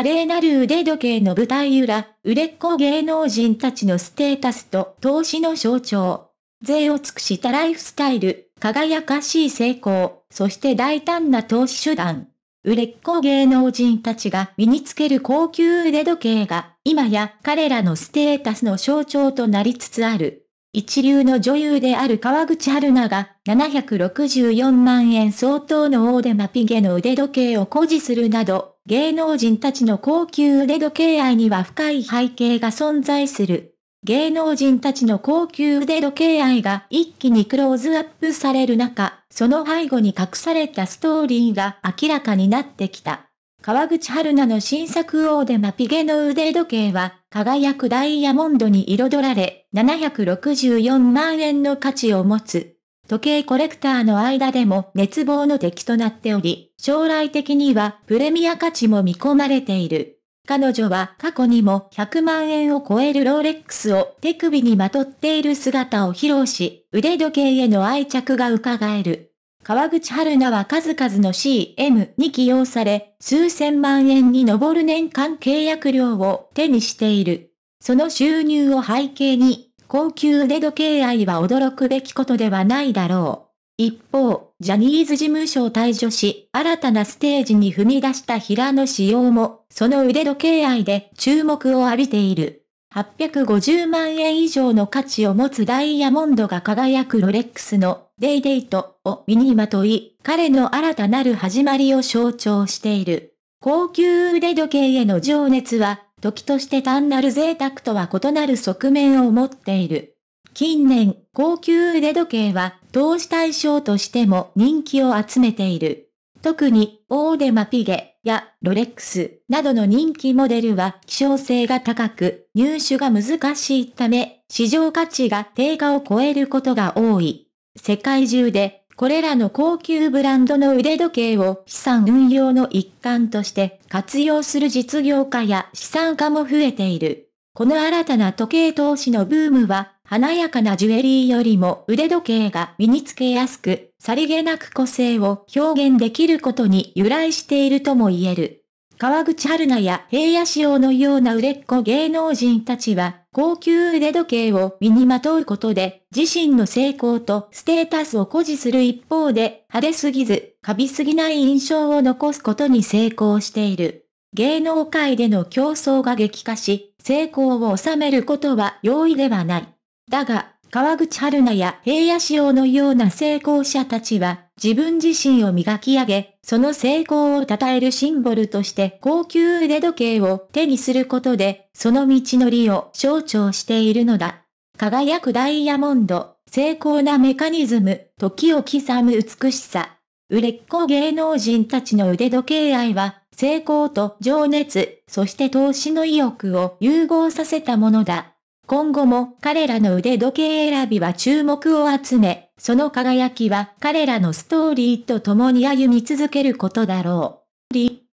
華麗なる腕時計の舞台裏、売れっ子芸能人たちのステータスと投資の象徴。税を尽くしたライフスタイル、輝かしい成功、そして大胆な投資手段。売れっ子芸能人たちが身につける高級腕時計が、今や彼らのステータスの象徴となりつつある。一流の女優である川口春奈が、764万円相当の大手マピゲの腕時計を誇示するなど、芸能人たちの高級腕時計愛には深い背景が存在する。芸能人たちの高級腕時計愛が一気にクローズアップされる中、その背後に隠されたストーリーが明らかになってきた。川口春奈の新作オーデマピゲの腕時計は、輝くダイヤモンドに彩られ、764万円の価値を持つ。時計コレクターの間でも熱望の敵となっており、将来的にはプレミア価値も見込まれている。彼女は過去にも100万円を超えるローレックスを手首にまとっている姿を披露し、腕時計への愛着が伺える。川口春奈は数々の CM に起用され、数千万円に上る年間契約料を手にしている。その収入を背景に、高級腕時計愛は驚くべきことではないだろう。一方、ジャニーズ事務所を退場し、新たなステージに踏み出した平野紫耀も、その腕時計愛で注目を浴びている。850万円以上の価値を持つダイヤモンドが輝くロレックスのデイデイトを身にまとい、彼の新たなる始まりを象徴している。高級腕時計への情熱は、時として単なる贅沢とは異なる側面を持っている。近年、高級腕時計は、投資対象としても人気を集めている。特に、オーデマピゲやロレックスなどの人気モデルは希少性が高く、入手が難しいため、市場価値が低下を超えることが多い。世界中で、これらの高級ブランドの腕時計を資産運用の一環として活用する実業家や資産家も増えている。この新たな時計投資のブームは、華やかなジュエリーよりも腕時計が身につけやすく、さりげなく個性を表現できることに由来しているとも言える。川口春奈や平野仕様のような売れっ子芸能人たちは、高級腕時計を身にまとうことで、自身の成功とステータスを誇示する一方で、派手すぎず、カビすぎない印象を残すことに成功している。芸能界での競争が激化し、成功を収めることは容易ではない。だが、川口春奈や平野仕様のような成功者たちは、自分自身を磨き上げ、その成功を称えるシンボルとして高級腕時計を手にすることで、その道のりを象徴しているのだ。輝くダイヤモンド、成功なメカニズム、時を刻む美しさ。売れっ子芸能人たちの腕時計愛は、成功と情熱、そして投資の意欲を融合させたものだ。今後も彼らの腕時計選びは注目を集め、その輝きは彼らのストーリーと共に歩み続けることだろう。